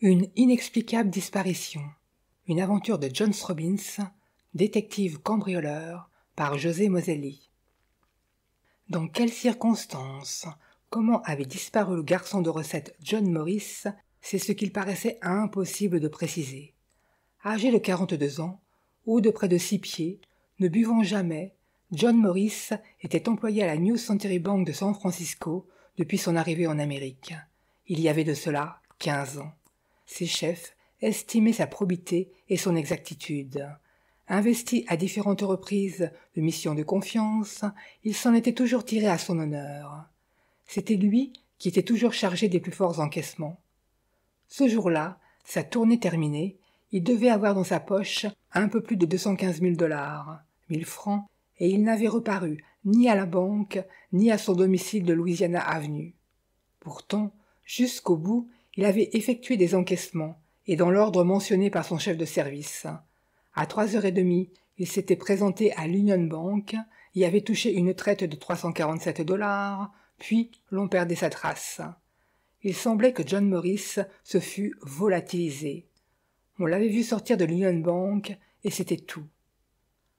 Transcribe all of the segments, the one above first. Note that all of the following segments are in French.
Une inexplicable disparition. Une aventure de John Robbins, détective cambrioleur, par José Moselli. Dans quelles circonstances Comment avait disparu le garçon de recette John Morris C'est ce qu'il paraissait impossible de préciser. Âgé de 42 ans, haut de près de six pieds, ne buvant jamais, John Morris était employé à la New Century Bank de San Francisco depuis son arrivée en Amérique. Il y avait de cela quinze ans ses chefs estimaient sa probité et son exactitude. Investi à différentes reprises de missions de confiance, il s'en était toujours tiré à son honneur. C'était lui qui était toujours chargé des plus forts encaissements. Ce jour-là, sa tournée terminée, il devait avoir dans sa poche un peu plus de quinze mille dollars, mille francs, et il n'avait reparu ni à la banque, ni à son domicile de Louisiana Avenue. Pourtant, jusqu'au bout, il avait effectué des encaissements, et dans l'ordre mentionné par son chef de service. À trois heures et demie, il s'était présenté à l'Union Bank, y avait touché une traite de 347 dollars, puis l'on perdait sa trace. Il semblait que John Morris se fût volatilisé. On l'avait vu sortir de l'Union Bank, et c'était tout.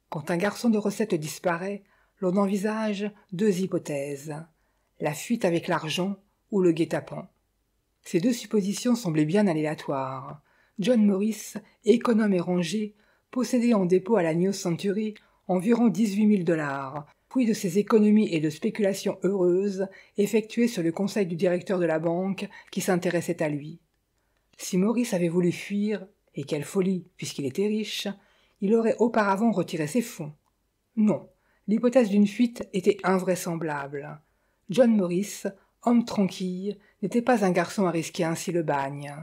Quand un garçon de recette disparaît, l'on envisage deux hypothèses la fuite avec l'argent ou le guet-apens. Ces deux suppositions semblaient bien aléatoires. John Morris, économe et rangé, possédait en dépôt à la New Century environ 18 000 dollars, puis de ses économies et de spéculations heureuses effectuées sur le conseil du directeur de la banque qui s'intéressait à lui. Si Maurice avait voulu fuir, et quelle folie, puisqu'il était riche, il aurait auparavant retiré ses fonds. Non, l'hypothèse d'une fuite était invraisemblable. John Morris, homme tranquille, n'était pas un garçon à risquer ainsi le bagne.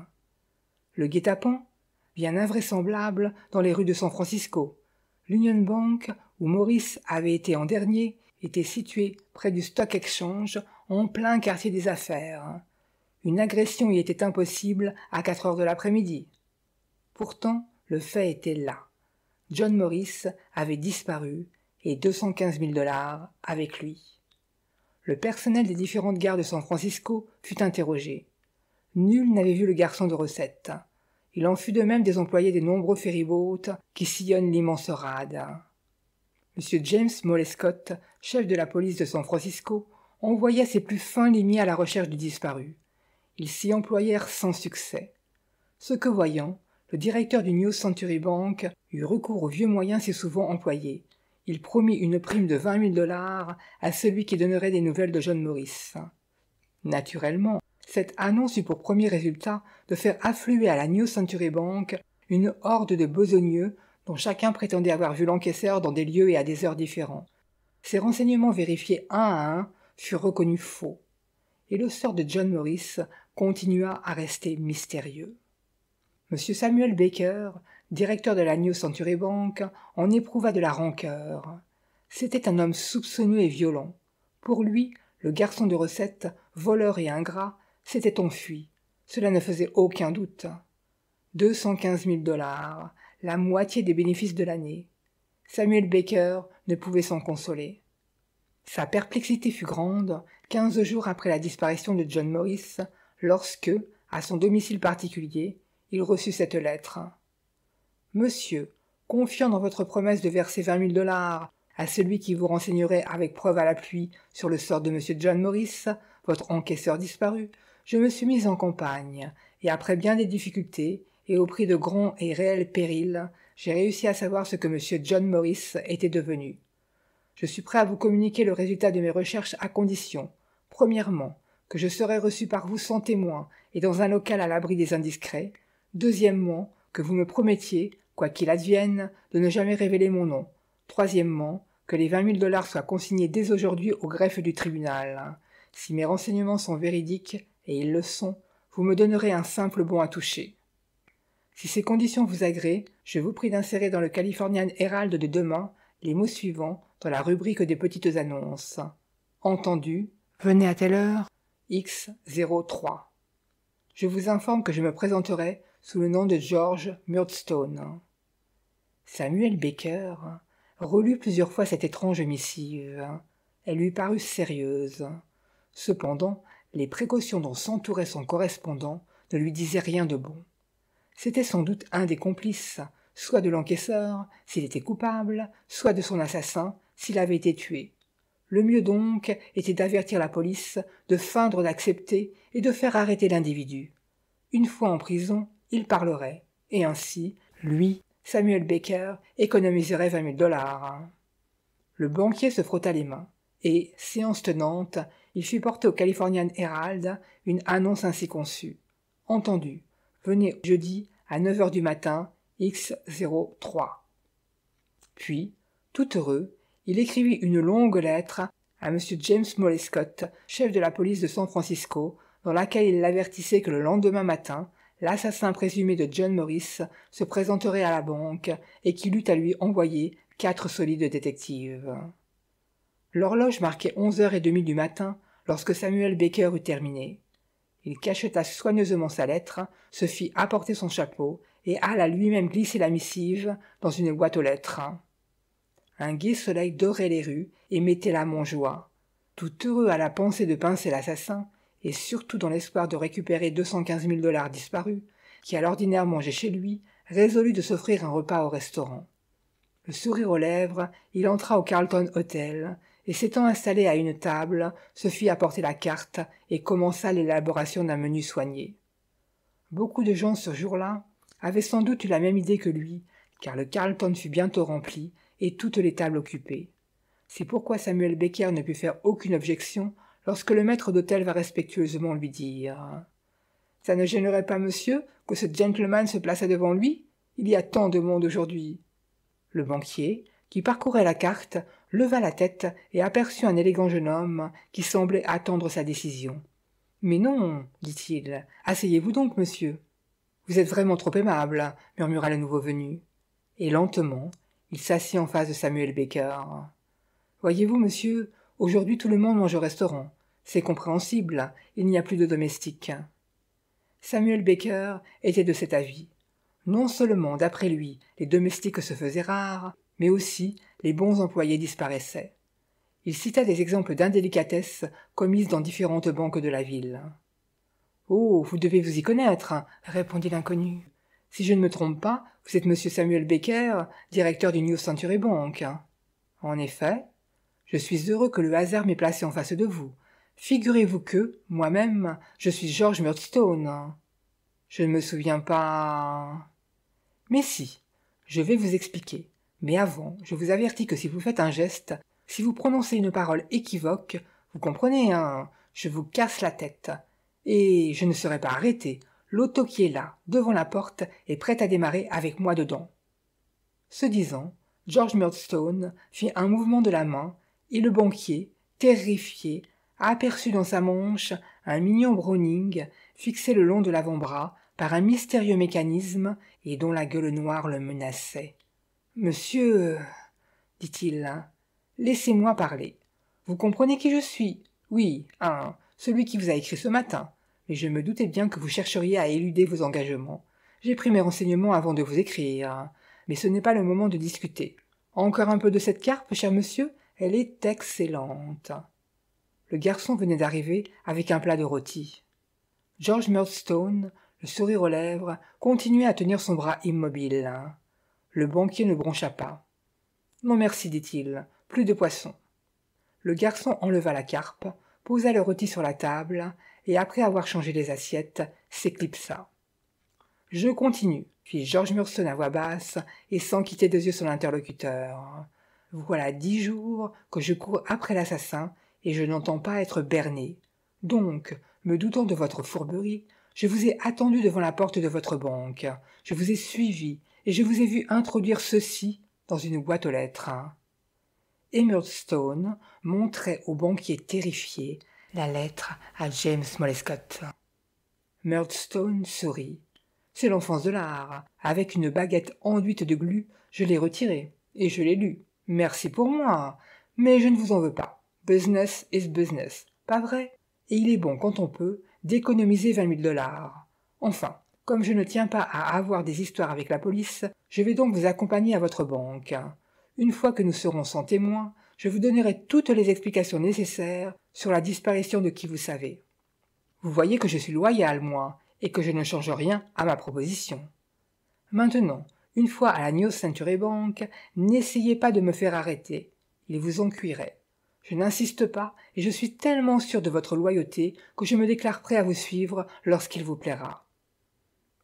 Le guet-apens, bien invraisemblable dans les rues de San Francisco, l'Union Bank, où Maurice avait été en dernier, était située près du Stock Exchange, en plein quartier des affaires. Une agression y était impossible à quatre heures de l'après-midi. Pourtant, le fait était là. John Morris avait disparu et quinze mille dollars avec lui. Le personnel des différentes gares de San Francisco fut interrogé. Nul n'avait vu le garçon de recette. Il en fut de même des employés des nombreux ferryboats qui sillonnent l'immense rade. M. James Molescott, chef de la police de San Francisco, envoya ses plus fins limiers à la recherche du disparu. Ils s'y employèrent sans succès. Ce que voyant, le directeur du New Century Bank eut recours aux vieux moyens si souvent employés, il promit une prime de vingt mille dollars à celui qui donnerait des nouvelles de John Morris. Naturellement, cette annonce eut pour premier résultat de faire affluer à la New Century Bank une horde de besogneux dont chacun prétendait avoir vu l'encaisseur dans des lieux et à des heures différents. Ces renseignements vérifiés un à un furent reconnus faux, et le sort de John Morris continua à rester mystérieux. M. Samuel Baker directeur de la New Century Bank, en éprouva de la rancœur. C'était un homme soupçonneux et violent. Pour lui, le garçon de recette, voleur et ingrat, s'était enfui. Cela ne faisait aucun doute. quinze mille dollars, la moitié des bénéfices de l'année. Samuel Baker ne pouvait s'en consoler. Sa perplexité fut grande quinze jours après la disparition de John Morris, lorsque, à son domicile particulier, il reçut cette lettre. Monsieur, confiant dans votre promesse de verser vingt mille dollars à celui qui vous renseignerait avec preuve à l'appui sur le sort de M. John Morris, votre encaisseur disparu, je me suis mise en campagne, et après bien des difficultés, et au prix de grands et réels périls, j'ai réussi à savoir ce que M. John Morris était devenu. Je suis prêt à vous communiquer le résultat de mes recherches à condition, premièrement, que je serai reçu par vous sans témoin et dans un local à l'abri des indiscrets, deuxièmement, que vous me promettiez, quoi qu'il advienne, de ne jamais révéler mon nom. Troisièmement, que les vingt mille dollars soient consignés dès aujourd'hui au greffe du tribunal. Si mes renseignements sont véridiques, et ils le sont, vous me donnerez un simple bon à toucher. Si ces conditions vous agréent, je vous prie d'insérer dans le Californian Herald de demain les mots suivants dans la rubrique des petites annonces. Entendu, venez à telle heure, X03. Je vous informe que je me présenterai sous le nom de George Murdstone. Samuel Baker relut plusieurs fois cette étrange missive. Elle lui parut sérieuse. Cependant, les précautions dont s'entourait son correspondant ne lui disaient rien de bon. C'était sans doute un des complices, soit de l'encaisseur, s'il était coupable, soit de son assassin, s'il avait été tué. Le mieux donc était d'avertir la police, de feindre d'accepter et de faire arrêter l'individu. Une fois en prison, il parlerait, et ainsi, lui, Samuel Baker, économiserait vingt mille dollars. Le banquier se frotta les mains, et, séance tenante, il fit porter au Californian Herald une annonce ainsi conçue. Entendu, venez jeudi à 9 heures du matin, X03. Puis, tout heureux, il écrivit une longue lettre à M. James Molescott, chef de la police de San Francisco, dans laquelle il l'avertissait que le lendemain matin, l'assassin présumé de John Morris se présenterait à la banque et qu'il eût à lui envoyer quatre solides détectives. L'horloge marquait onze heures et demie du matin lorsque Samuel Baker eut terminé. Il cacheta soigneusement sa lettre, se fit apporter son chapeau et alla lui-même glisser la missive dans une boîte aux lettres. Un gai soleil dorait les rues et mettait la monjoie. joie. Tout heureux à la pensée de pincer l'assassin, et surtout dans l'espoir de récupérer 215 000 dollars disparus, qui à l'ordinaire mangeait chez lui, résolut de s'offrir un repas au restaurant. Le sourire aux lèvres, il entra au Carlton Hotel, et s'étant installé à une table, se fit apporter la carte et commença l'élaboration d'un menu soigné. Beaucoup de gens ce jour-là avaient sans doute eu la même idée que lui, car le Carlton fut bientôt rempli et toutes les tables occupées. C'est pourquoi Samuel Becker ne put faire aucune objection lorsque le maître d'hôtel va respectueusement lui dire Ça ne gênerait pas, monsieur, que ce gentleman se plaçât devant lui Il y a tant de monde aujourd'hui. Le banquier, qui parcourait la carte, leva la tête et aperçut un élégant jeune homme qui semblait attendre sa décision. Mais non, dit-il, asseyez-vous donc, monsieur. Vous êtes vraiment trop aimable, murmura le nouveau venu. Et lentement, il s'assit en face de Samuel Baker. Voyez-vous, monsieur, Aujourd'hui tout le monde mange au restaurant. C'est compréhensible, il n'y a plus de domestiques. Samuel Baker était de cet avis. Non seulement, d'après lui, les domestiques se faisaient rares, mais aussi les bons employés disparaissaient. Il cita des exemples d'indélicatesses commises dans différentes banques de la ville. Oh, vous devez vous y connaître, hein, répondit l'inconnu. Si je ne me trompe pas, vous êtes monsieur Samuel Baker, directeur du New Century Bank. En effet, je suis heureux que le hasard m'ait placé en face de vous. Figurez-vous que, moi-même, je suis George Murdstone. Je ne me souviens pas. Mais si, je vais vous expliquer. Mais avant, je vous avertis que si vous faites un geste, si vous prononcez une parole équivoque, vous comprenez, hein, je vous casse la tête. Et je ne serai pas arrêté. L'auto qui est là, devant la porte, est prête à démarrer avec moi dedans. Ce disant, George Murdstone fit un mouvement de la main et le banquier, terrifié, aperçut dans sa manche un mignon Browning fixé le long de l'avant-bras par un mystérieux mécanisme et dont la gueule noire le menaçait. Monsieur, dit-il, hein, laissez-moi parler. Vous comprenez qui je suis Oui, celui qui vous a écrit ce matin. Mais je me doutais bien que vous chercheriez à éluder vos engagements. J'ai pris mes renseignements avant de vous écrire. Mais ce n'est pas le moment de discuter. Encore un peu de cette carpe, cher monsieur, elle est excellente. Le garçon venait d'arriver avec un plat de rôti. George Murdstone, le sourire aux lèvres, continuait à tenir son bras immobile. Le banquier ne broncha pas. Non merci, dit-il, plus de poisson. Le garçon enleva la carpe, posa le rôti sur la table, et après avoir changé les assiettes, s'éclipsa. Je continue, fit George Murdstone à voix basse et sans quitter des yeux son interlocuteur. Voilà dix jours que je cours après l'assassin, et je n'entends pas être berné. Donc, me doutant de votre fourberie, je vous ai attendu devant la porte de votre banque, je vous ai suivi, et je vous ai vu introduire ceci dans une boîte aux lettres. Murdstone montrait au banquier terrifié la lettre à James Molescott. Murdstone sourit. C'est l'enfance de l'art. Avec une baguette enduite de glu, je l'ai retirée, et je l'ai lu. Merci pour moi, mais je ne vous en veux pas. Business is business, pas vrai Et il est bon, quand on peut, d'économiser 20 000 dollars. Enfin, comme je ne tiens pas à avoir des histoires avec la police, je vais donc vous accompagner à votre banque. Une fois que nous serons sans témoins, je vous donnerai toutes les explications nécessaires sur la disparition de qui vous savez. Vous voyez que je suis loyal, moi, et que je ne change rien à ma proposition. Maintenant, une fois à la New Century Bank, n'essayez pas de me faire arrêter. il vous en cuiraient. Je n'insiste pas et je suis tellement sûr de votre loyauté que je me déclare prêt à vous suivre lorsqu'il vous plaira.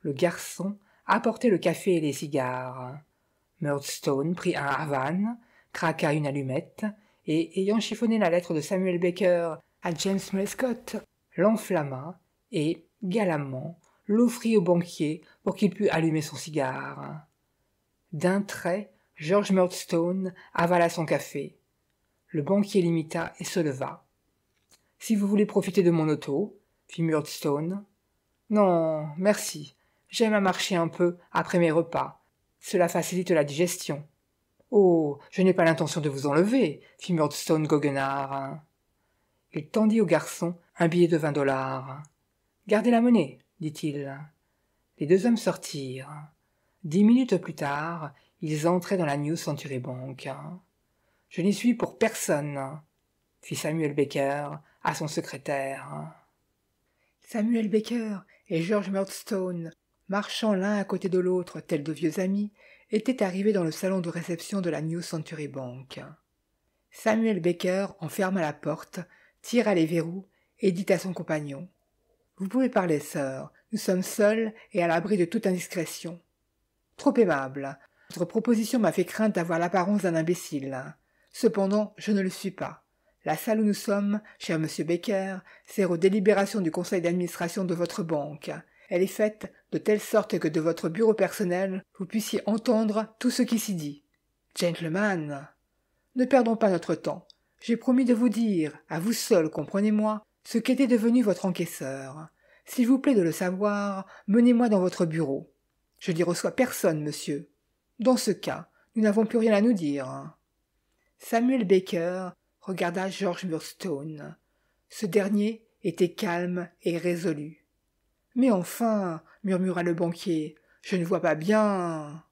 Le garçon apportait le café et les cigares. Murdstone prit un Havane, craqua une allumette et, ayant chiffonné la lettre de Samuel Baker à James mescott l'enflamma et, galamment, l'offrit au banquier pour qu'il pût allumer son cigare. D'un trait, George Murdstone avala son café. Le banquier l'imita et se leva. Si vous voulez profiter de mon auto, fit Murdstone. Non, merci. J'aime à marcher un peu après mes repas. Cela facilite la digestion. Oh, je n'ai pas l'intention de vous enlever, fit Murdstone goguenard. Il tendit au garçon un billet de vingt dollars. Gardez la monnaie, dit-il. Les deux hommes sortirent. Dix minutes plus tard, ils entraient dans la New Century Bank. Je n'y suis pour personne, fit Samuel Baker à son secrétaire. Samuel Baker et George Murdstone, marchant l'un à côté de l'autre, tels de vieux amis, étaient arrivés dans le salon de réception de la New Century Bank. Samuel Baker enferma la porte, tira les verrous et dit à son compagnon Vous pouvez parler, sœur, nous sommes seuls et à l'abri de toute indiscrétion. Trop aimable. Votre proposition m'a fait craindre d'avoir l'apparence d'un imbécile. Cependant, je ne le suis pas. La salle où nous sommes, cher monsieur Becker, sert aux délibérations du conseil d'administration de votre banque. Elle est faite de telle sorte que de votre bureau personnel, vous puissiez entendre tout ce qui s'y dit. Gentlemen, ne perdons pas notre temps. J'ai promis de vous dire, à vous seul, comprenez-moi, ce qu'était devenu votre encaisseur. S'il vous plaît de le savoir, menez-moi dans votre bureau. Je n'y reçois personne, monsieur. Dans ce cas, nous n'avons plus rien à nous dire. Samuel Baker regarda George Murstone. Ce dernier était calme et résolu. Mais enfin, murmura le banquier, je ne vois pas bien.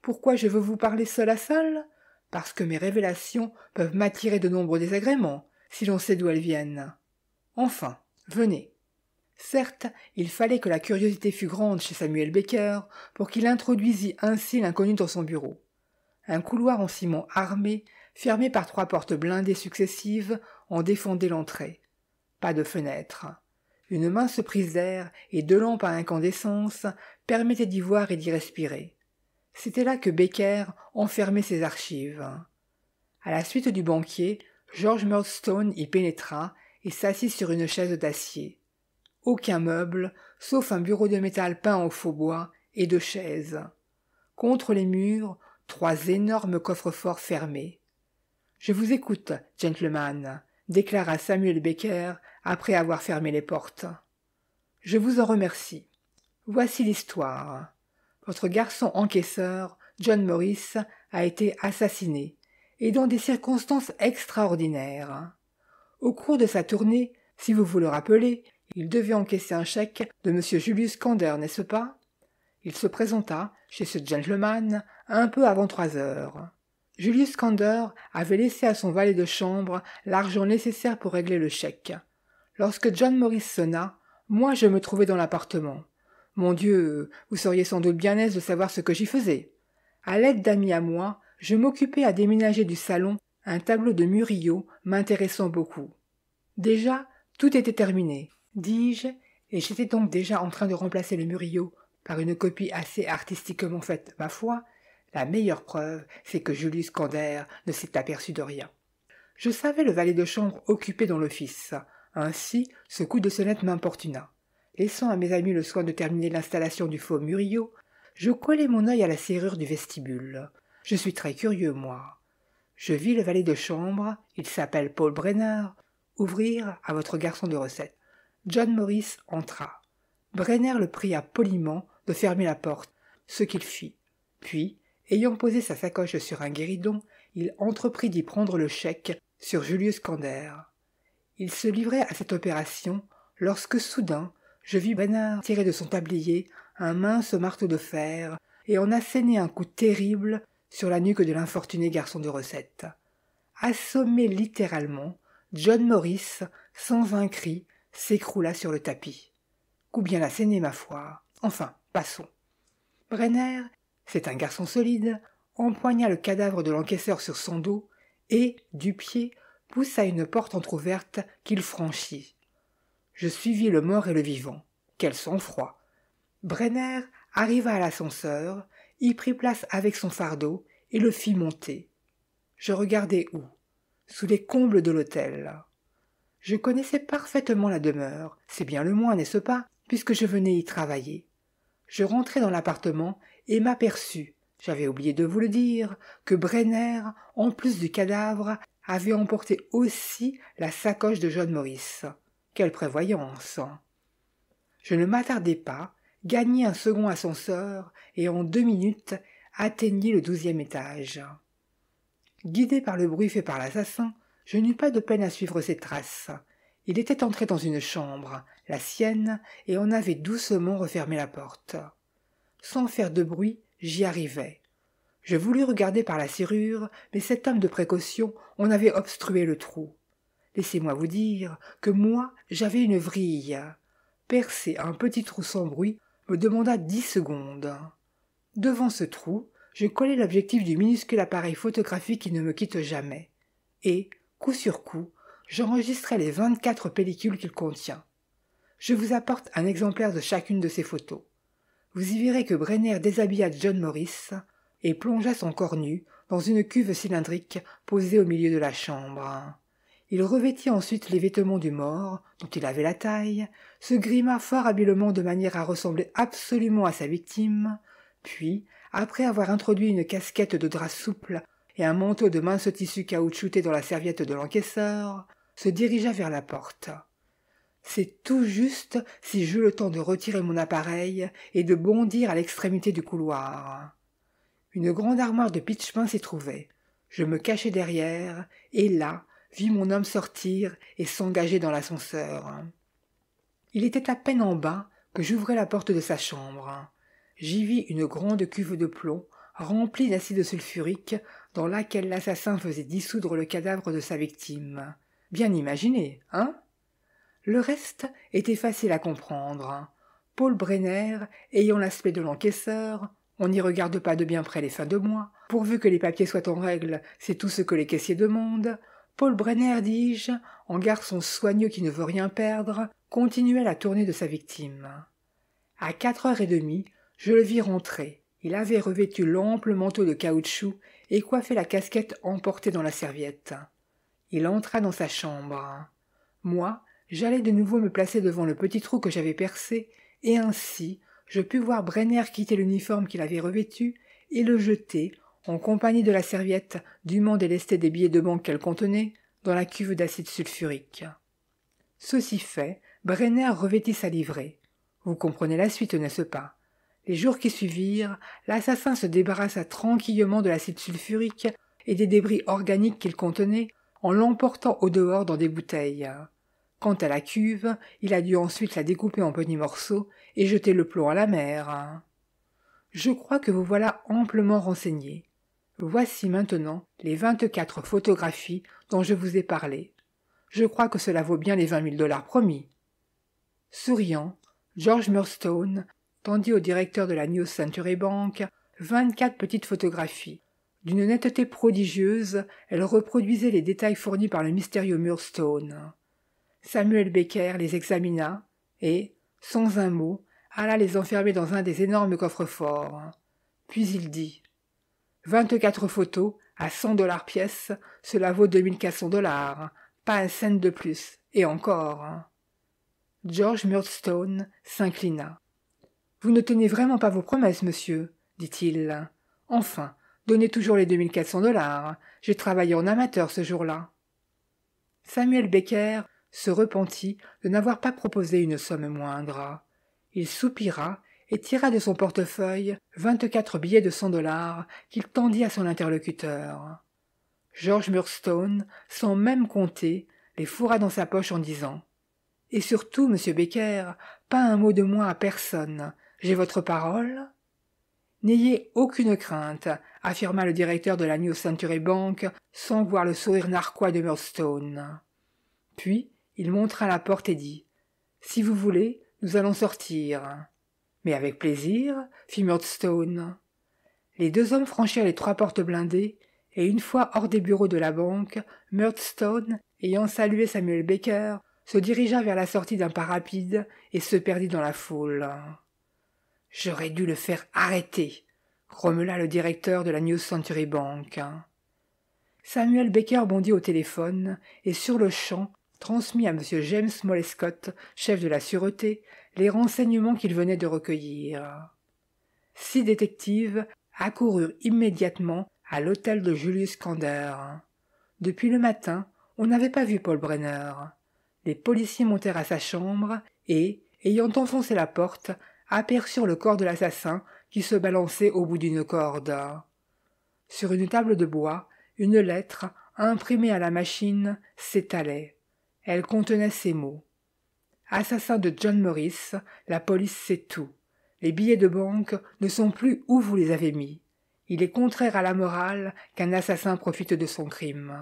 Pourquoi je veux vous parler seul à seul Parce que mes révélations peuvent m'attirer de nombreux désagréments, si l'on sait d'où elles viennent. Enfin, venez. Certes, il fallait que la curiosité fût grande chez Samuel Baker pour qu'il introduisît ainsi l'inconnu dans son bureau. Un couloir en ciment armé, fermé par trois portes blindées successives, en défendait l'entrée. Pas de fenêtre. Une mince prise d'air et deux lampes à incandescence permettaient d'y voir et d'y respirer. C'était là que Baker enfermait ses archives. À la suite du banquier, George Murdstone y pénétra et s'assit sur une chaise d'acier aucun meuble, sauf un bureau de métal peint en faux bois et deux chaises. Contre les murs, trois énormes coffres-forts fermés. Je vous écoute, gentlemen, déclara Samuel Becker après avoir fermé les portes. Je vous en remercie. Voici l'histoire. Votre garçon encaisseur, John Morris, a été assassiné, et dans des circonstances extraordinaires. Au cours de sa tournée, si vous vous le rappelez, il devait encaisser un chèque de M. Julius Kander, n'est-ce pas Il se présenta chez ce gentleman un peu avant trois heures. Julius Kander avait laissé à son valet de chambre l'argent nécessaire pour régler le chèque. Lorsque John Morris sonna, moi je me trouvais dans l'appartement. Mon Dieu, vous seriez sans doute bien aise de savoir ce que j'y faisais. À l'aide d'amis à moi, je m'occupais à déménager du salon un tableau de Murillo m'intéressant beaucoup. Déjà, tout était terminé dis-je, et j'étais donc déjà en train de remplacer le Murillo par une copie assez artistiquement faite, ma foi, la meilleure preuve, c'est que Julius Cander ne s'est aperçu de rien. Je savais le valet de chambre occupé dans l'office. Ainsi, ce coup de sonnette m'importuna. Laissant à mes amis le soin de terminer l'installation du faux Murillo, je collai mon œil à la serrure du vestibule. Je suis très curieux, moi. Je vis le valet de chambre, il s'appelle Paul Brenner, ouvrir à votre garçon de recette. John Morris entra. Brenner le pria poliment de fermer la porte, ce qu'il fit. Puis, ayant posé sa sacoche sur un guéridon, il entreprit d'y prendre le chèque sur Julius Kander. Il se livrait à cette opération lorsque soudain je vis Brenner tirer de son tablier un mince marteau de fer et en asséner un coup terrible sur la nuque de l'infortuné garçon de recette. Assommé littéralement, John Morris, sans un cri, s'écroula sur le tapis. bien la saignée, ma foi. Enfin, passons. Brenner, c'est un garçon solide, empoigna le cadavre de l'encaisseur sur son dos et, du pied, poussa une porte entr'ouverte qu'il franchit. Je suivis le mort et le vivant. Quel sang-froid Brenner arriva à l'ascenseur, y prit place avec son fardeau et le fit monter. Je regardai où Sous les combles de l'hôtel. Je connaissais parfaitement la demeure, c'est bien le moins, n'est-ce pas, puisque je venais y travailler. Je rentrai dans l'appartement et m'aperçus, j'avais oublié de vous le dire, que Brenner, en plus du cadavre, avait emporté aussi la sacoche de John Maurice, Quelle prévoyance Je ne m'attardai pas, gagnai un second ascenseur et en deux minutes atteignis le douzième étage. Guidé par le bruit fait par l'assassin, je n'eus pas de peine à suivre ses traces. Il était entré dans une chambre, la sienne, et on avait doucement refermé la porte. Sans faire de bruit, j'y arrivai. Je voulus regarder par la serrure, mais cet homme de précaution, en avait obstrué le trou. Laissez-moi vous dire que moi, j'avais une vrille. Percer un petit trou sans bruit me demanda dix secondes. Devant ce trou, je collai l'objectif du minuscule appareil photographique qui ne me quitte jamais. Et, Coup sur coup, j'enregistrais les 24 pellicules qu'il contient. Je vous apporte un exemplaire de chacune de ces photos. Vous y verrez que Brenner déshabilla John Morris et plongea son corps nu dans une cuve cylindrique posée au milieu de la chambre. Il revêtit ensuite les vêtements du mort, dont il avait la taille, se grima fort habilement de manière à ressembler absolument à sa victime, puis, après avoir introduit une casquette de drap souple et un manteau de mince tissu caoutchouté dans la serviette de l'encaisseur, se dirigea vers la porte. C'est tout juste si j'eus le temps de retirer mon appareil et de bondir à l'extrémité du couloir. Une grande armoire de pitchpin s'y trouvait. Je me cachai derrière, et là, vis mon homme sortir et s'engager dans l'ascenseur. Il était à peine en bas que j'ouvrais la porte de sa chambre. J'y vis une grande cuve de plomb remplie d'acide sulfurique dans laquelle l'assassin faisait dissoudre le cadavre de sa victime. Bien imaginé, hein Le reste était facile à comprendre. Paul Brenner, ayant l'aspect de l'encaisseur, on n'y regarde pas de bien près les fins de mois, pourvu que les papiers soient en règle, c'est tout ce que les caissiers demandent. Paul Brenner, dis-je, en garçon soigneux qui ne veut rien perdre, continuait la tournée de sa victime. À quatre heures et demie, je le vis rentrer, il avait revêtu l'ample manteau de caoutchouc et coiffé la casquette emportée dans la serviette. Il entra dans sa chambre. Moi, j'allais de nouveau me placer devant le petit trou que j'avais percé, et ainsi je pus voir Brenner quitter l'uniforme qu'il avait revêtu et le jeter, en compagnie de la serviette dûment délestée des billets de banque qu'elle contenait, dans la cuve d'acide sulfurique. Ceci fait, Brenner revêtit sa livrée. Vous comprenez la suite, n'est-ce pas les jours qui suivirent, l'assassin se débarrassa tranquillement de l'acide sulfurique et des débris organiques qu'il contenait, en l'emportant au dehors dans des bouteilles. Quant à la cuve, il a dû ensuite la découper en petits morceaux et jeter le plomb à la mer. Je crois que vous voilà amplement renseigné. Voici maintenant les vingt-quatre photographies dont je vous ai parlé. Je crois que cela vaut bien les vingt mille dollars promis. Souriant, George Murstone tendit au directeur de la New Century Bank vingt-quatre petites photographies. D'une netteté prodigieuse, elles reproduisaient les détails fournis par le mystérieux Murstone. Samuel Becker les examina et, sans un mot, alla les enfermer dans un des énormes coffres-forts. Puis il dit Vingt-quatre photos à cent dollars pièce, cela vaut deux mille quatre cents dollars, pas un cent de plus, et encore. George Murdstone s'inclina. Vous ne tenez vraiment pas vos promesses, monsieur, dit-il. Enfin, donnez toujours les cents dollars. J'ai travaillé en amateur ce jour-là. Samuel Becker se repentit de n'avoir pas proposé une somme moindre. Il soupira et tira de son portefeuille vingt-quatre billets de cent dollars qu'il tendit à son interlocuteur. George Murstone, sans même compter, les fourra dans sa poche en disant Et surtout, monsieur Becker, pas un mot de moi à personne. J'ai votre parole N'ayez aucune crainte, affirma le directeur de la New Century Bank sans voir le sourire narquois de Murdstone. Puis il montra la porte et dit Si vous voulez, nous allons sortir. Mais avec plaisir, fit Murdstone. Les deux hommes franchirent les trois portes blindées, et une fois hors des bureaux de la banque, Murdstone, ayant salué Samuel Baker, se dirigea vers la sortie d'un pas rapide et se perdit dans la foule. J'aurais dû le faire arrêter, grommela le directeur de la New Century Bank. Samuel Baker bondit au téléphone et sur le champ transmit à M. James Molescott, chef de la sûreté, les renseignements qu'il venait de recueillir. Six détectives accoururent immédiatement à l'hôtel de Julius Kander. Depuis le matin, on n'avait pas vu Paul Brenner. Les policiers montèrent à sa chambre et, ayant enfoncé la porte, aperçurent le corps de l'assassin qui se balançait au bout d'une corde. Sur une table de bois, une lettre, imprimée à la machine, s'étalait. Elle contenait ces mots. Assassin de John Morris, la police sait tout. Les billets de banque ne sont plus où vous les avez mis. Il est contraire à la morale qu'un assassin profite de son crime.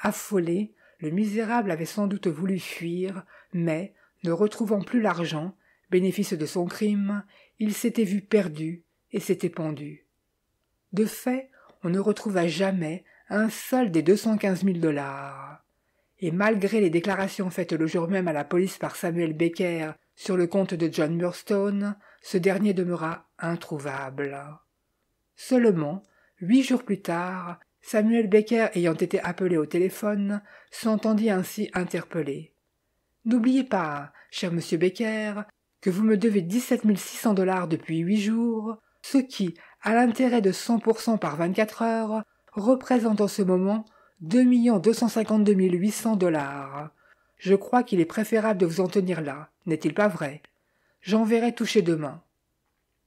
Affolé, le misérable avait sans doute voulu fuir, mais, ne retrouvant plus l'argent, Bénéfice de son crime, il s'était vu perdu et s'était pendu. De fait, on ne retrouva jamais un seul des quinze mille dollars. Et malgré les déclarations faites le jour même à la police par Samuel Becker sur le compte de John Murstone, ce dernier demeura introuvable. Seulement, huit jours plus tard, Samuel Becker ayant été appelé au téléphone, s'entendit ainsi interpeller. N'oubliez pas, cher monsieur Becker, que vous me devez six 600 dollars depuis huit jours, ce qui, à l'intérêt de 100% par 24 heures, représente en ce moment 2 252 cents dollars. Je crois qu'il est préférable de vous en tenir là, n'est-il pas vrai J'enverrai toucher demain.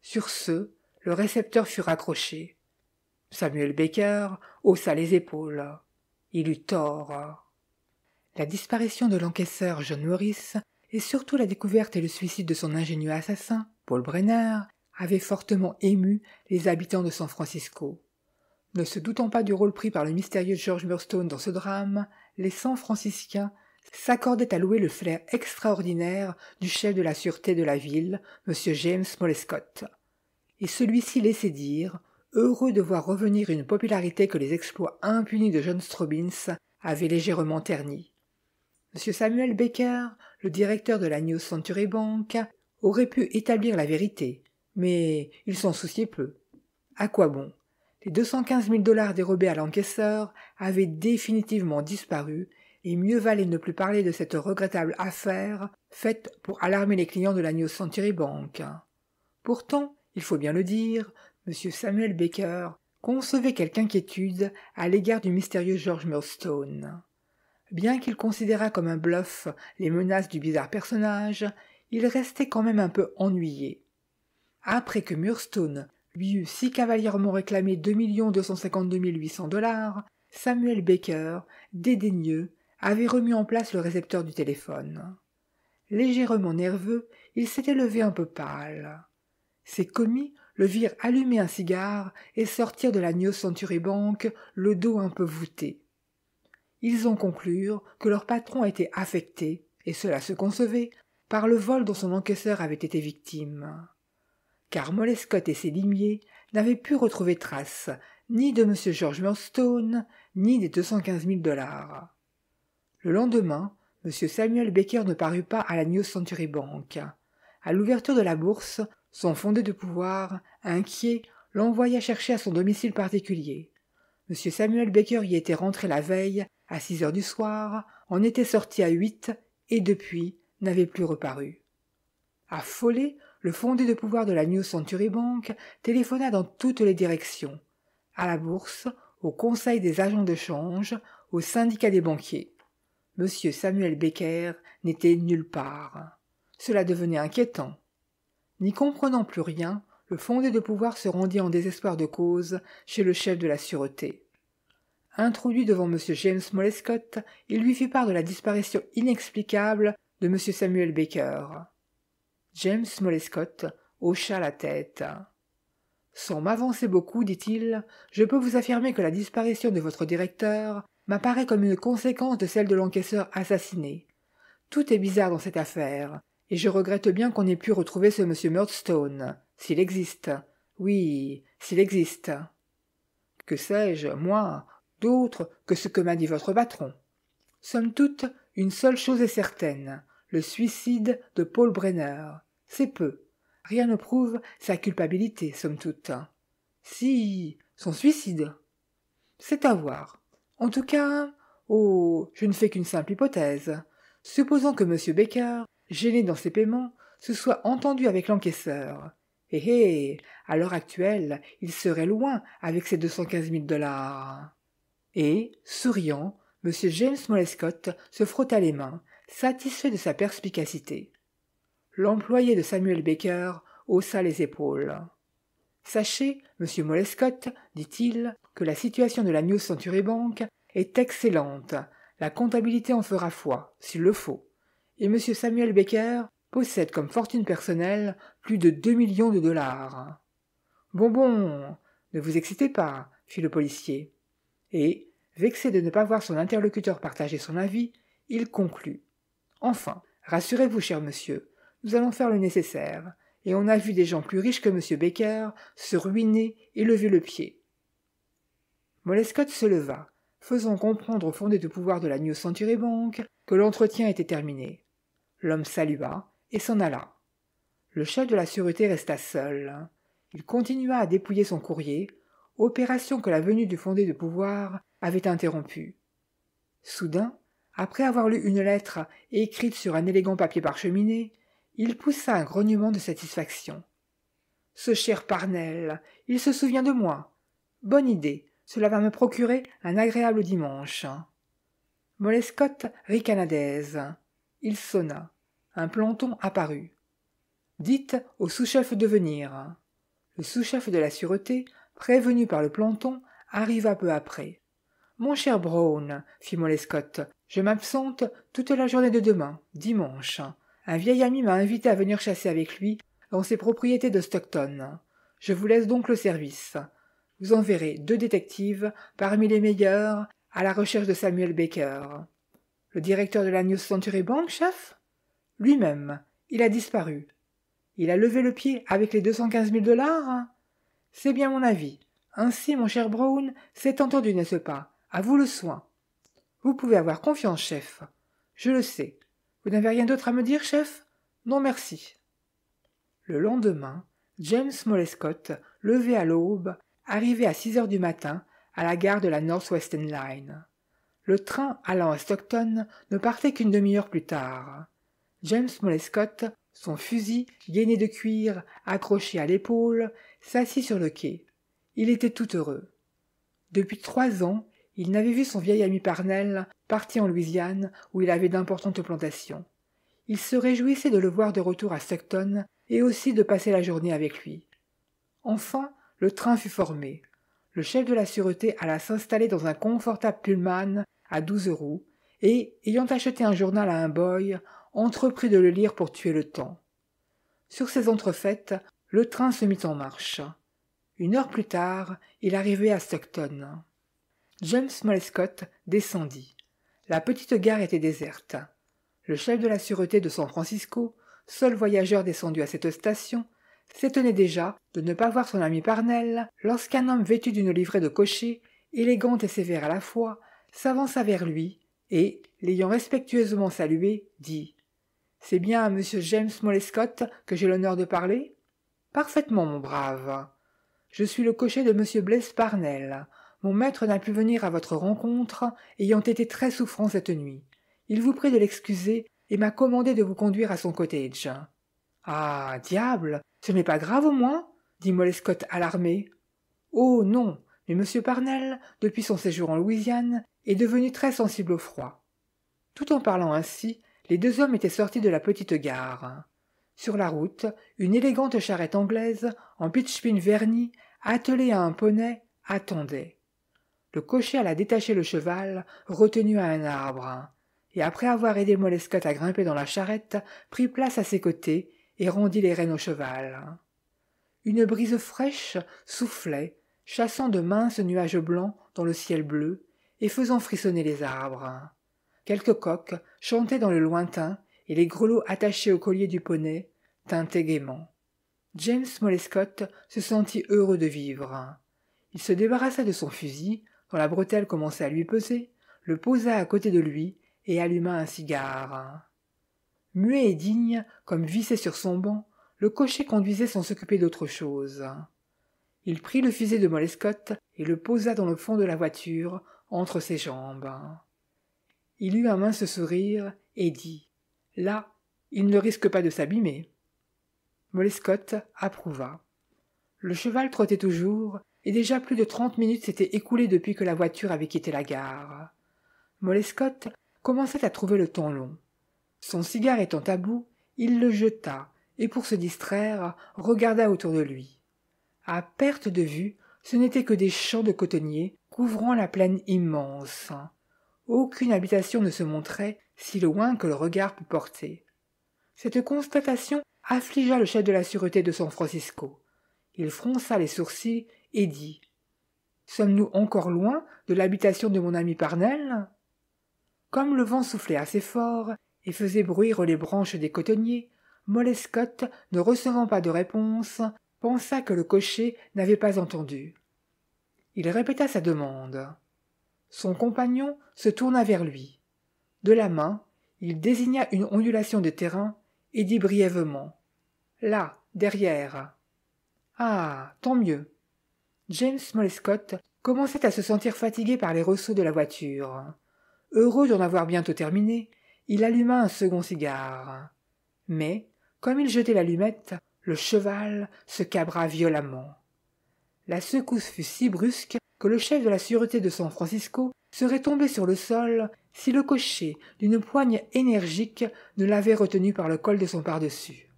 Sur ce, le récepteur fut raccroché. Samuel Baker haussa les épaules. Il eut tort. La disparition de l'encaisseur John Morris et surtout la découverte et le suicide de son ingénieux assassin, Paul Brenner, avaient fortement ému les habitants de San Francisco. Ne se doutant pas du rôle pris par le mystérieux George Murstone dans ce drame, les San Franciscains s'accordaient à louer le flair extraordinaire du chef de la sûreté de la ville, M. James Molescott. Et celui-ci laissait dire, heureux de voir revenir une popularité que les exploits impunis de John Strobbins avaient légèrement ternie. M. Samuel Becker, le directeur de la New Century Bank, aurait pu établir la vérité, mais il s'en souciait peu. À quoi bon Les 215 000 dollars dérobés à l'encaisseur avaient définitivement disparu, et mieux valait ne plus parler de cette regrettable affaire faite pour alarmer les clients de la New Century Bank. Pourtant, il faut bien le dire, M. Samuel Baker concevait quelque inquiétude à l'égard du mystérieux George Murstone. Bien qu'il considérât comme un bluff les menaces du bizarre personnage, il restait quand même un peu ennuyé. Après que Murstone lui eut si cavalièrement réclamé 2 252 800 dollars, Samuel Baker, dédaigneux, avait remis en place le récepteur du téléphone. Légèrement nerveux, il s'était levé un peu pâle. Ses commis le virent allumer un cigare et sortir de la New Century Bank, le dos un peu voûté. Ils en conclurent que leur patron était affecté, et cela se concevait, par le vol dont son encaisseur avait été victime. Car Molescott et ses limiers n'avaient pu retrouver trace ni de M. George Murstone, ni des 215 000 dollars. Le lendemain, M. Samuel Baker ne parut pas à la New Century Bank. À l'ouverture de la bourse, son fondé de pouvoir, inquiet, l'envoya chercher à son domicile particulier. M. Samuel Baker y était rentré la veille à six heures du soir, on était sorti à huit et depuis n'avait plus reparu. Affolé, le fondé de pouvoir de la New Century Bank téléphona dans toutes les directions, à la bourse, au conseil des agents de change, au syndicat des banquiers. M. Samuel Becker n'était nulle part. Cela devenait inquiétant. N'y comprenant plus rien, le fondé de pouvoir se rendit en désespoir de cause chez le chef de la sûreté. Introduit devant M. James Molescott, il lui fit part de la disparition inexplicable de M. Samuel Baker. James Molescott hocha la tête. Sans m'avancer beaucoup, dit-il, je peux vous affirmer que la disparition de votre directeur m'apparaît comme une conséquence de celle de l'encaisseur assassiné. Tout est bizarre dans cette affaire, et je regrette bien qu'on ait pu retrouver ce M. Murdstone, s'il existe. Oui, s'il existe. Que sais-je, moi, d'autre que ce que m'a dit votre patron. Somme toute, une seule chose est certaine le suicide de Paul Brenner. C'est peu. Rien ne prouve sa culpabilité, somme toute. Si, son suicide. C'est à voir. En tout cas, oh, je ne fais qu'une simple hypothèse. Supposons que M. Becker, gêné dans ses paiements, se soit entendu avec l'encaisseur. Eh eh, à l'heure actuelle, il serait loin avec ses 215 000 dollars. Et, souriant, M. James Molescott se frotta les mains, satisfait de sa perspicacité. L'employé de Samuel Baker haussa les épaules. Sachez, monsieur Molescott, dit-il, que la situation de la New Century Bank est excellente. La comptabilité en fera foi, s'il le faut. Et M. Samuel Baker possède comme fortune personnelle plus de deux millions de dollars. Bon, bon, ne vous excitez pas, fit le policier et, vexé de ne pas voir son interlocuteur partager son avis, il conclut. Enfin, rassurez-vous, cher monsieur, nous allons faire le nécessaire, et on a vu des gens plus riches que monsieur Becker se ruiner et lever le pied. Molescott se leva, faisant comprendre au fondé de pouvoir de la New Century Bank que l'entretien était terminé. L'homme salua et s'en alla. Le chef de la sûreté resta seul. Il continua à dépouiller son courrier, opération que la venue du fondé de pouvoir avait interrompue. Soudain, après avoir lu une lettre écrite sur un élégant papier parcheminé, il poussa un grognement de satisfaction. Ce cher Parnell, il se souvient de moi. Bonne idée, cela va me procurer un agréable dimanche. Molescott ricanadaise. Il sonna. Un planton apparut. Dites au sous-chef de venir. Le sous-chef de la sûreté prévenu par le planton, arriva peu après. Mon cher Brown, fit Scott, « je m'absente toute la journée de demain, dimanche. Un vieil ami m'a invité à venir chasser avec lui dans ses propriétés de Stockton. Je vous laisse donc le service. Vous enverrez deux détectives parmi les meilleurs à la recherche de Samuel Baker. Le directeur de la New Century Bank, chef Lui-même. Il a disparu. Il a levé le pied avec les quinze mille dollars c'est bien mon avis. Ainsi, mon cher Brown, c'est entendu, n'est-ce pas À vous le soin. Vous pouvez avoir confiance, chef. Je le sais. Vous n'avez rien d'autre à me dire, chef Non, merci. Le lendemain, James Molescott, levé à l'aube, arrivait à six heures du matin à la gare de la Northwestern Line. Le train allant à Stockton ne partait qu'une demi-heure plus tard. James Molescott, son fusil gainé de cuir accroché à l'épaule, s'assit sur le quai. Il était tout heureux. Depuis trois ans, il n'avait vu son vieil ami Parnell parti en Louisiane où il avait d'importantes plantations. Il se réjouissait de le voir de retour à Stockton et aussi de passer la journée avec lui. Enfin, le train fut formé. Le chef de la sûreté alla s'installer dans un confortable pullman à douze roues et, ayant acheté un journal à un boy, entreprit de le lire pour tuer le temps. Sur ces entrefaites, le train se mit en marche. Une heure plus tard, il arrivait à Stockton. James Molescott descendit. La petite gare était déserte. Le chef de la sûreté de San Francisco, seul voyageur descendu à cette station, s'étonnait déjà de ne pas voir son ami Parnell lorsqu'un homme vêtu d'une livrée de cocher, élégant et sévère à la fois, s'avança vers lui et, l'ayant respectueusement salué, dit C'est bien à M. James Molescott que j'ai l'honneur de parler Parfaitement, mon brave. Je suis le cocher de Monsieur Blaise Parnell. Mon maître n'a pu venir à votre rencontre, ayant été très souffrant cette nuit. Il vous prie de l'excuser et m'a commandé de vous conduire à son cottage. Ah, diable Ce n'est pas grave au moins dit Molescott alarmé. Oh non Mais M. Parnell, depuis son séjour en Louisiane, est devenu très sensible au froid. Tout en parlant ainsi, les deux hommes étaient sortis de la petite gare. Sur la route, une élégante charrette anglaise, en pitchpin verni, attelée à un poney, attendait. Le cocher alla détacher le cheval, retenu à un arbre, hein. et après avoir aidé Molescott à grimper dans la charrette, prit place à ses côtés et rendit les rênes au cheval. Hein. Une brise fraîche soufflait, chassant de minces nuages blancs dans le ciel bleu et faisant frissonner les arbres. Hein. Quelques coqs chantaient dans le lointain et les grelots attachés au collier du poney tintaient gaiement. James Molescott se sentit heureux de vivre. Il se débarrassa de son fusil, dont la bretelle commençait à lui peser, le posa à côté de lui et alluma un cigare. Muet et digne, comme vissé sur son banc, le cocher conduisait sans s'occuper d'autre chose. Il prit le fusil de Molescott et le posa dans le fond de la voiture, entre ses jambes. Il eut un mince sourire et dit Là, il ne risque pas de s'abîmer. Molescott approuva. Le cheval trottait toujours, et déjà plus de trente minutes s'étaient écoulées depuis que la voiture avait quitté la gare. Molescott commençait à trouver le temps long. Son cigare étant à bout, il le jeta, et pour se distraire, regarda autour de lui. À perte de vue, ce n'étaient que des champs de cotonniers couvrant la plaine immense. Aucune habitation ne se montrait, si loin que le regard pût porter. Cette constatation affligea le chef de la sûreté de San Francisco. Il fronça les sourcils et dit Sommes-nous encore loin de l'habitation de mon ami Parnell Comme le vent soufflait assez fort et faisait bruire les branches des cotonniers, Molescott, ne recevant pas de réponse, pensa que le cocher n'avait pas entendu. Il répéta sa demande. Son compagnon se tourna vers lui. De la main, il désigna une ondulation de terrain et dit brièvement Là, derrière. Ah, tant mieux. James Molescott commençait à se sentir fatigué par les ressauts de la voiture. Heureux d'en avoir bientôt terminé, il alluma un second cigare. Mais, comme il jetait l'allumette, le cheval se cabra violemment. La secousse fut si brusque que le chef de la sûreté de San Francisco serait tombé sur le sol si le cocher, d'une poigne énergique, ne l'avait retenu par le col de son pardessus. dessus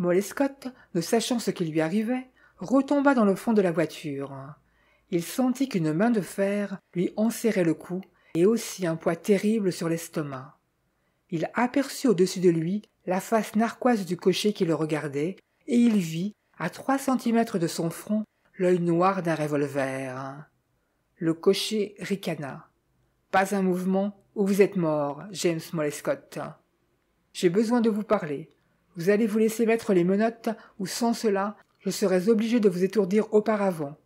Molescott, ne sachant ce qui lui arrivait, retomba dans le fond de la voiture. Il sentit qu'une main de fer lui enserrait le cou et aussi un poids terrible sur l'estomac. Il aperçut au-dessus de lui la face narquoise du cocher qui le regardait, et il vit, à trois centimètres de son front, l'œil noir d'un revolver. Le cocher ricana. Pas un mouvement ou vous êtes mort, James Molescott. J'ai besoin de vous parler. Vous allez vous laisser mettre les menottes ou sans cela, je serais obligé de vous étourdir auparavant.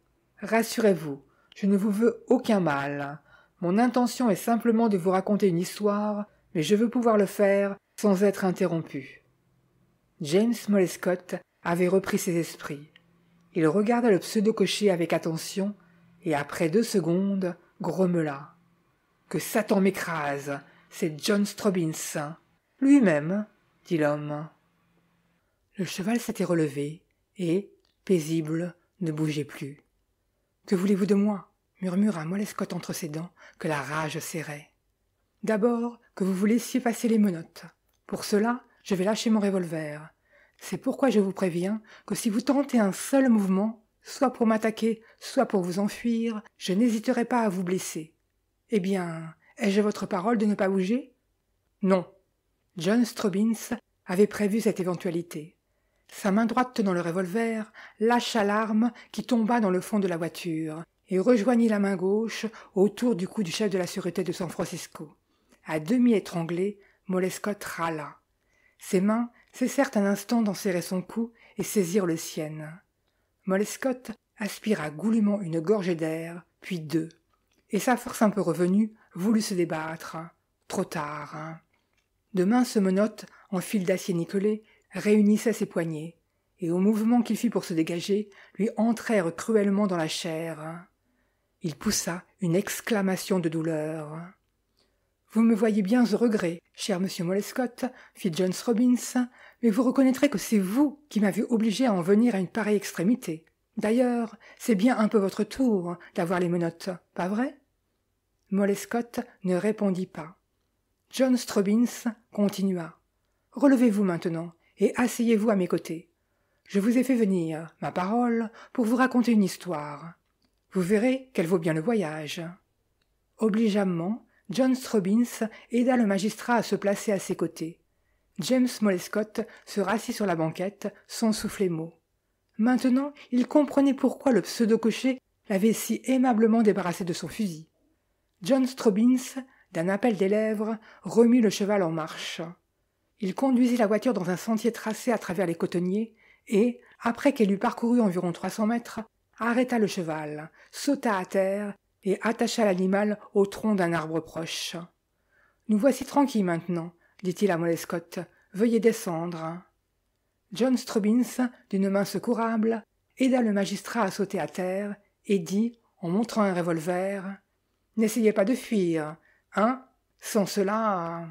Rassurez-vous, je ne vous veux aucun mal. Mon intention est simplement de vous raconter une histoire, mais je veux pouvoir le faire sans être interrompu. James Molescott avait repris ses esprits. Il regarda le pseudo-cocher avec attention, et après deux secondes, grommela. Que Satan m'écrase, c'est John Strobbins. Lui-même, dit l'homme. Le cheval s'était relevé, et, paisible, ne bougeait plus. Que voulez-vous de moi murmura Molescott entre ses dents, que la rage serrait. D'abord, que vous vous laissiez passer les menottes. Pour cela, je vais lâcher mon revolver, c'est pourquoi je vous préviens que si vous tentez un seul mouvement, soit pour m'attaquer, soit pour vous enfuir, je n'hésiterai pas à vous blesser. Eh bien, ai-je votre parole de ne pas bouger Non. John Strobins avait prévu cette éventualité. Sa main droite tenant le revolver lâcha l'arme qui tomba dans le fond de la voiture et rejoignit la main gauche autour du cou du chef de la sûreté de San Francisco. À demi étranglé, Molescott râla. Ses mains cessèrent un instant d'en serrer son cou et saisir le sien. Mollescott aspira goulûment une gorgée d'air, puis deux, et sa force un peu revenue voulut se débattre. Trop tard. Hein. De ce menottes en fil d'acier nickelé, réunissaient ses poignets, et au mouvement qu'il fit pour se dégager, lui entrèrent cruellement dans la chair. Il poussa une exclamation de douleur. Vous me voyez bien au regret, cher monsieur Molescott, fit John Robbins, mais vous reconnaîtrez que c'est vous qui m'avez obligé à en venir à une pareille extrémité. D'ailleurs, c'est bien un peu votre tour d'avoir les menottes, pas vrai Molescott ne répondit pas. John Strobbins continua. Relevez-vous maintenant et asseyez-vous à mes côtés. Je vous ai fait venir, ma parole, pour vous raconter une histoire. Vous verrez qu'elle vaut bien le voyage. Obligeamment, John Strobbins aida le magistrat à se placer à ses côtés. James Molescott se rassit sur la banquette, sans souffler mot. Maintenant, il comprenait pourquoi le pseudo-cocher l'avait si aimablement débarrassé de son fusil. John Strobbins, d'un appel des lèvres, remit le cheval en marche. Il conduisit la voiture dans un sentier tracé à travers les cotonniers et, après qu'elle eut parcouru environ trois cents mètres, arrêta le cheval, sauta à terre et attacha l'animal au tronc d'un arbre proche. Nous voici tranquilles maintenant, dit-il à mollescott Veuillez descendre. John Strubbins, d'une main secourable, aida le magistrat à sauter à terre et dit, en montrant un revolver, N'essayez pas de fuir, hein Sans cela.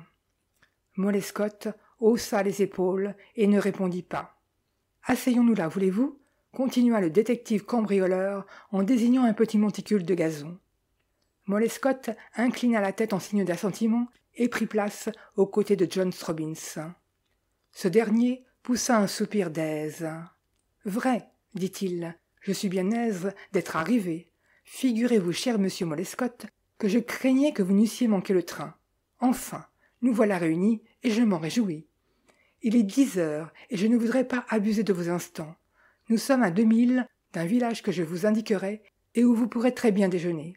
mollescott haussa les épaules et ne répondit pas. Asseyons-nous là, voulez-vous continua le détective cambrioleur en désignant un petit monticule de gazon. Molescott inclina la tête en signe d'assentiment et prit place aux côtés de John Strobbins. Ce dernier poussa un soupir d'aise. Vrai, dit-il, je suis bien aise d'être arrivé. Figurez-vous, cher monsieur Molescott, que je craignais que vous n'eussiez manqué le train. Enfin, nous voilà réunis et je m'en réjouis. Il est dix heures et je ne voudrais pas abuser de vos instants. Nous sommes à deux milles d'un village que je vous indiquerai et où vous pourrez très bien déjeuner.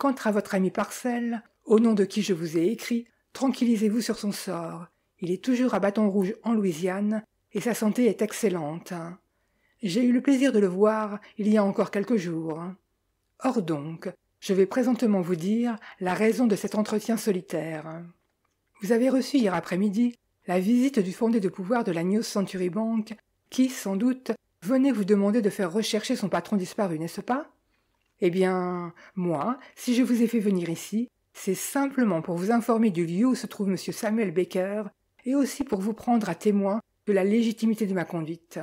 Quant à votre ami Parcelle, au nom de qui je vous ai écrit, tranquillisez-vous sur son sort. Il est toujours à Bâton Rouge en Louisiane, et sa santé est excellente. J'ai eu le plaisir de le voir il y a encore quelques jours. Or donc, je vais présentement vous dire la raison de cet entretien solitaire. Vous avez reçu hier après-midi la visite du fondé de pouvoir de la New Century Bank, qui, sans doute, venait vous demander de faire rechercher son patron disparu, n'est-ce pas eh bien, moi, si je vous ai fait venir ici, c'est simplement pour vous informer du lieu où se trouve M. Samuel Baker et aussi pour vous prendre à témoin de la légitimité de ma conduite.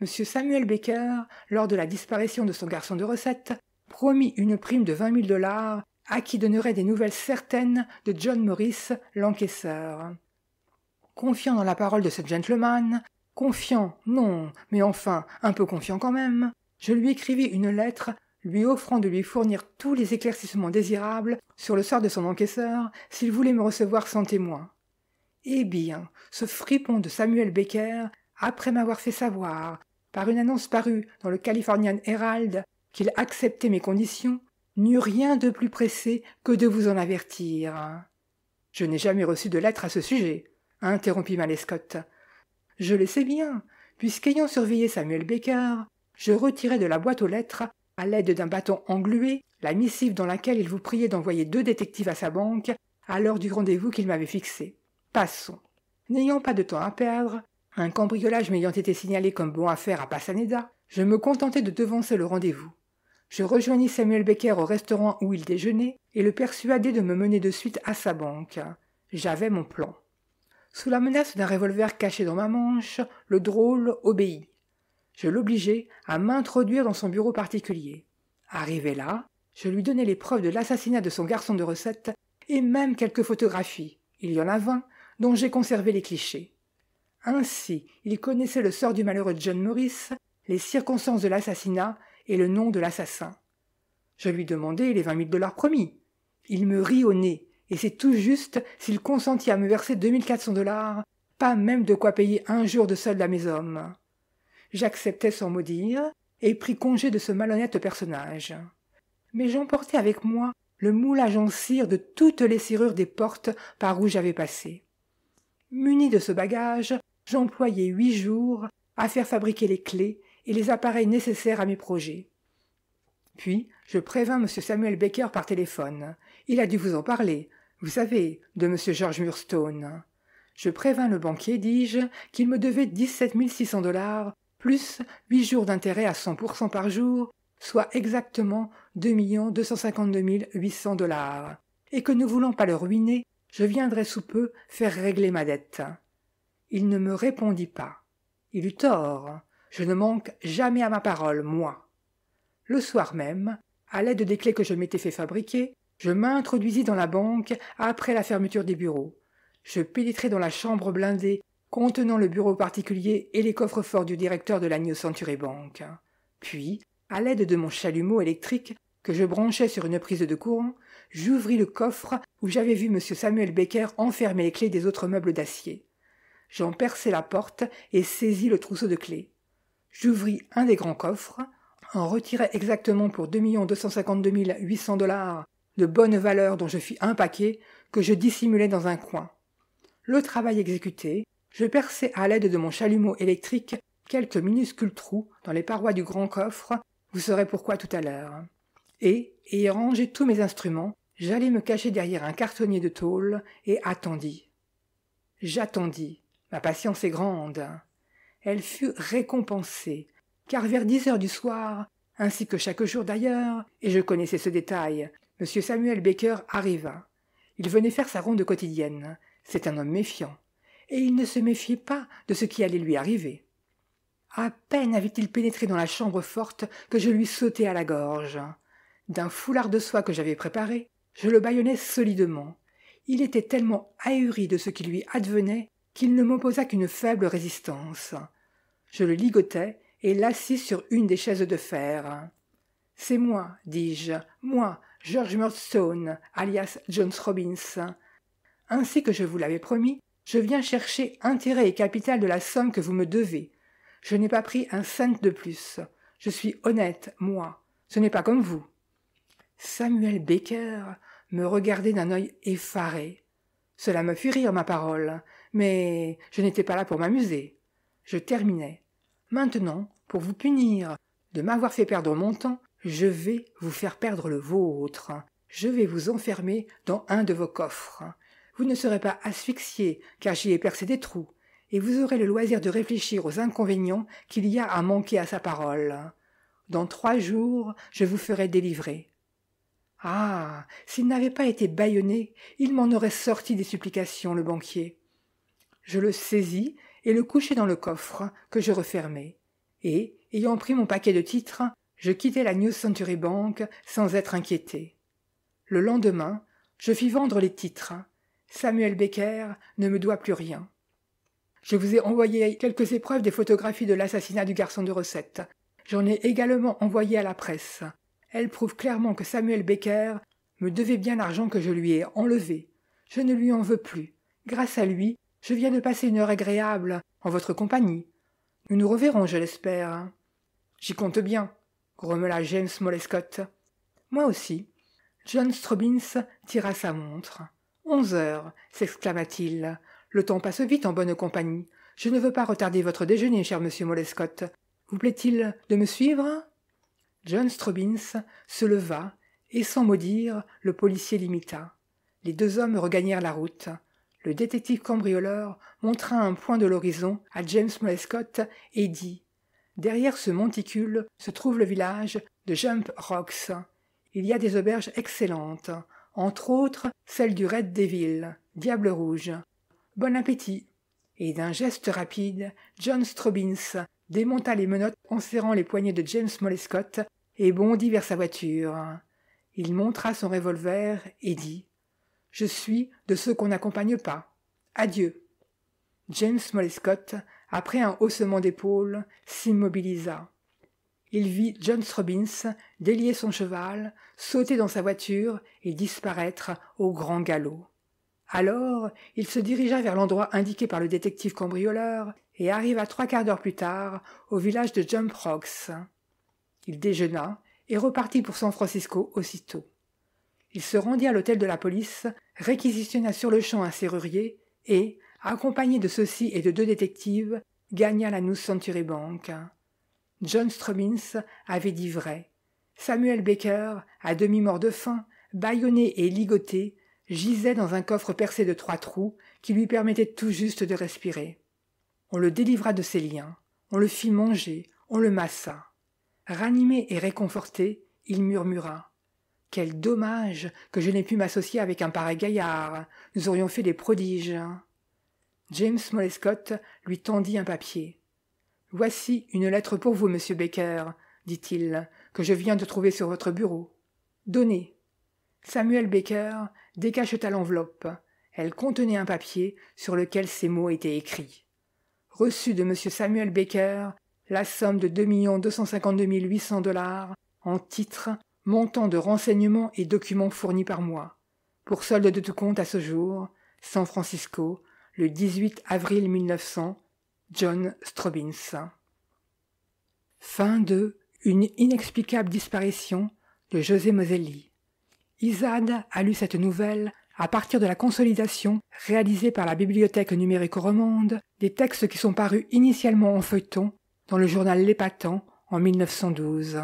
M. Samuel Baker, lors de la disparition de son garçon de recette, promit une prime de vingt mille dollars à qui donnerait des nouvelles certaines de John Morris, l'encaisseur. Confiant dans la parole de ce gentleman, confiant, non, mais enfin, un peu confiant quand même, je lui écrivis une lettre lui offrant de lui fournir tous les éclaircissements désirables sur le sort de son encaisseur s'il voulait me recevoir sans témoin. Eh bien, ce fripon de Samuel Becker, après m'avoir fait savoir, par une annonce parue dans le Californian Herald, qu'il acceptait mes conditions, n'eut rien de plus pressé que de vous en avertir. Je n'ai jamais reçu de lettre à ce sujet, interrompit Malescott. Je le sais bien, puisqu'ayant surveillé Samuel Becker, je retirai de la boîte aux lettres à l'aide d'un bâton englué, la missive dans laquelle il vous priait d'envoyer deux détectives à sa banque à l'heure du rendez-vous qu'il m'avait fixé. Passons. N'ayant pas de temps à perdre, un cambriolage m'ayant été signalé comme bon affaire à Passaneda, je me contentais de devancer le rendez-vous. Je rejoignis Samuel Becker au restaurant où il déjeunait et le persuadai de me mener de suite à sa banque. J'avais mon plan. Sous la menace d'un revolver caché dans ma manche, le drôle obéit je l'obligeai à m'introduire dans son bureau particulier. Arrivé là, je lui donnai les preuves de l'assassinat de son garçon de recette et même quelques photographies, il y en a vingt, dont j'ai conservé les clichés. Ainsi, il connaissait le sort du malheureux John Morris, les circonstances de l'assassinat et le nom de l'assassin. Je lui demandai les vingt mille dollars promis. Il me rit au nez, et c'est tout juste s'il consentit à me verser deux mille quatre cents dollars, pas même de quoi payer un jour de solde à mes hommes j'acceptai sans mot dire, et pris congé de ce malhonnête personnage. Mais j'emportai avec moi le moulage en cire de toutes les serrures des portes par où j'avais passé. Muni de ce bagage, j'employai huit jours à faire fabriquer les clés et les appareils nécessaires à mes projets. Puis, je prévins M. Samuel Baker par téléphone. Il a dû vous en parler, vous savez, de M. George Murstone. Je prévins le banquier, dis-je, qu'il me devait dix-sept mille dollars plus huit jours d'intérêt à 100% par jour, soit exactement mille huit cents dollars, et que ne voulant pas le ruiner, je viendrai sous peu faire régler ma dette. Il ne me répondit pas. Il eut tort. Je ne manque jamais à ma parole, moi. Le soir même, à l'aide des clés que je m'étais fait fabriquer, je m'introduisis dans la banque après la fermeture des bureaux. Je pénétrai dans la chambre blindée contenant le bureau particulier et les coffres forts du directeur de la New Century Bank. Puis, à l'aide de mon chalumeau électrique, que je branchais sur une prise de courant, j'ouvris le coffre où j'avais vu M. Samuel Becker enfermer les clés des autres meubles d'acier. J'en perçai la porte et saisis le trousseau de clés. J'ouvris un des grands coffres, en retirai exactement pour 2 252 800 dollars de bonne valeur dont je fis un paquet que je dissimulai dans un coin. Le travail exécuté, je perçai à l'aide de mon chalumeau électrique quelques minuscules trous dans les parois du grand coffre, vous saurez pourquoi tout à l'heure. Et, ayant rangé tous mes instruments, j'allai me cacher derrière un cartonnier de tôle et attendis. J'attendis. Ma patience est grande. Elle fut récompensée, car vers dix heures du soir, ainsi que chaque jour d'ailleurs, et je connaissais ce détail, M. Samuel Baker arriva. Il venait faire sa ronde quotidienne. C'est un homme méfiant et il ne se méfiait pas de ce qui allait lui arriver. À peine avait-il pénétré dans la chambre forte que je lui sautai à la gorge. D'un foulard de soie que j'avais préparé, je le bâillonnai solidement. Il était tellement ahuri de ce qui lui advenait qu'il ne m'opposa qu'une faible résistance. Je le ligotai et l'assis sur une des chaises de fer. C'est moi, dis-je, moi, George Murdstone, alias Jones Robbins. Ainsi que je vous l'avais promis, je viens chercher intérêt et capital de la somme que vous me devez. Je n'ai pas pris un cent de plus. Je suis honnête, moi. Ce n'est pas comme vous. Samuel Baker me regardait d'un œil effaré. Cela me fit rire, ma parole, mais je n'étais pas là pour m'amuser. Je terminais. Maintenant, pour vous punir de m'avoir fait perdre mon temps, je vais vous faire perdre le vôtre. Je vais vous enfermer dans un de vos coffres. Vous ne serez pas asphyxié, car j'y ai percé des trous, et vous aurez le loisir de réfléchir aux inconvénients qu'il y a à manquer à sa parole. Dans trois jours, je vous ferai délivrer. Ah. S'il n'avait pas été bâillonné, il m'en aurait sorti des supplications, le banquier. Je le saisis et le couchai dans le coffre, que je refermai, et, ayant pris mon paquet de titres, je quittai la New Century Bank sans être inquiété. Le lendemain, je fis vendre les titres, Samuel Becker ne me doit plus rien. Je vous ai envoyé quelques épreuves des photographies de l'assassinat du garçon de recette. J'en ai également envoyé à la presse. Elles prouvent clairement que Samuel Becker me devait bien l'argent que je lui ai enlevé. Je ne lui en veux plus. Grâce à lui, je viens de passer une heure agréable en votre compagnie. Nous nous reverrons, je l'espère. J'y compte bien, grommela James Molescott. Moi aussi. John Strobins tira sa montre onze heures s'exclama-t-il le temps passe vite en bonne compagnie je ne veux pas retarder votre déjeuner cher monsieur molescott vous plaît-il de me suivre john strobbins se leva et sans mot dire le policier l'imita les deux hommes regagnèrent la route le détective cambrioleur montra un point de l'horizon à james molescott et dit derrière ce monticule se trouve le village de jump rocks il y a des auberges excellentes entre autres celle du Red Devil, Diable Rouge. Bon appétit Et d'un geste rapide, John Strobbins démonta les menottes en serrant les poignets de James Molescott et bondit vers sa voiture. Il montra son revolver et dit Je suis de ceux qu'on n'accompagne pas. Adieu. James Molescott, après un haussement d'épaules, s'immobilisa il vit John Robbins délier son cheval, sauter dans sa voiture et disparaître au grand galop. Alors, il se dirigea vers l'endroit indiqué par le détective cambrioleur et arriva trois quarts d'heure plus tard au village de Jump Rocks. Il déjeuna et repartit pour San Francisco aussitôt. Il se rendit à l'hôtel de la police, réquisitionna sur le champ un serrurier et, accompagné de ceux-ci et de deux détectives, gagna la New Century Bank. John Strummins avait dit vrai. Samuel Baker, à demi mort de faim, bâillonné et ligoté, gisait dans un coffre percé de trois trous qui lui permettait tout juste de respirer. On le délivra de ses liens, on le fit manger, on le massa. Ranimé et réconforté, il murmura. Quel dommage que je n'ai pu m'associer avec un pareil gaillard. Nous aurions fait des prodiges. James Molescott lui tendit un papier. Voici une lettre pour vous, monsieur Baker, dit-il, que je viens de trouver sur votre bureau. Donnez. Samuel Baker décacheta l'enveloppe. Elle contenait un papier sur lequel ces mots étaient écrits. Reçu de monsieur Samuel Baker la somme de 2 252 800 dollars en titre, montant de renseignements et documents fournis par moi. Pour solde de tout compte à ce jour, San Francisco, le 18 avril 1900, John Strobins. Fin de Une inexplicable disparition de José Moselli. Isad a lu cette nouvelle à partir de la consolidation réalisée par la Bibliothèque numérique romande des textes qui sont parus initialement en feuilleton dans le journal L'Épatant en 1912.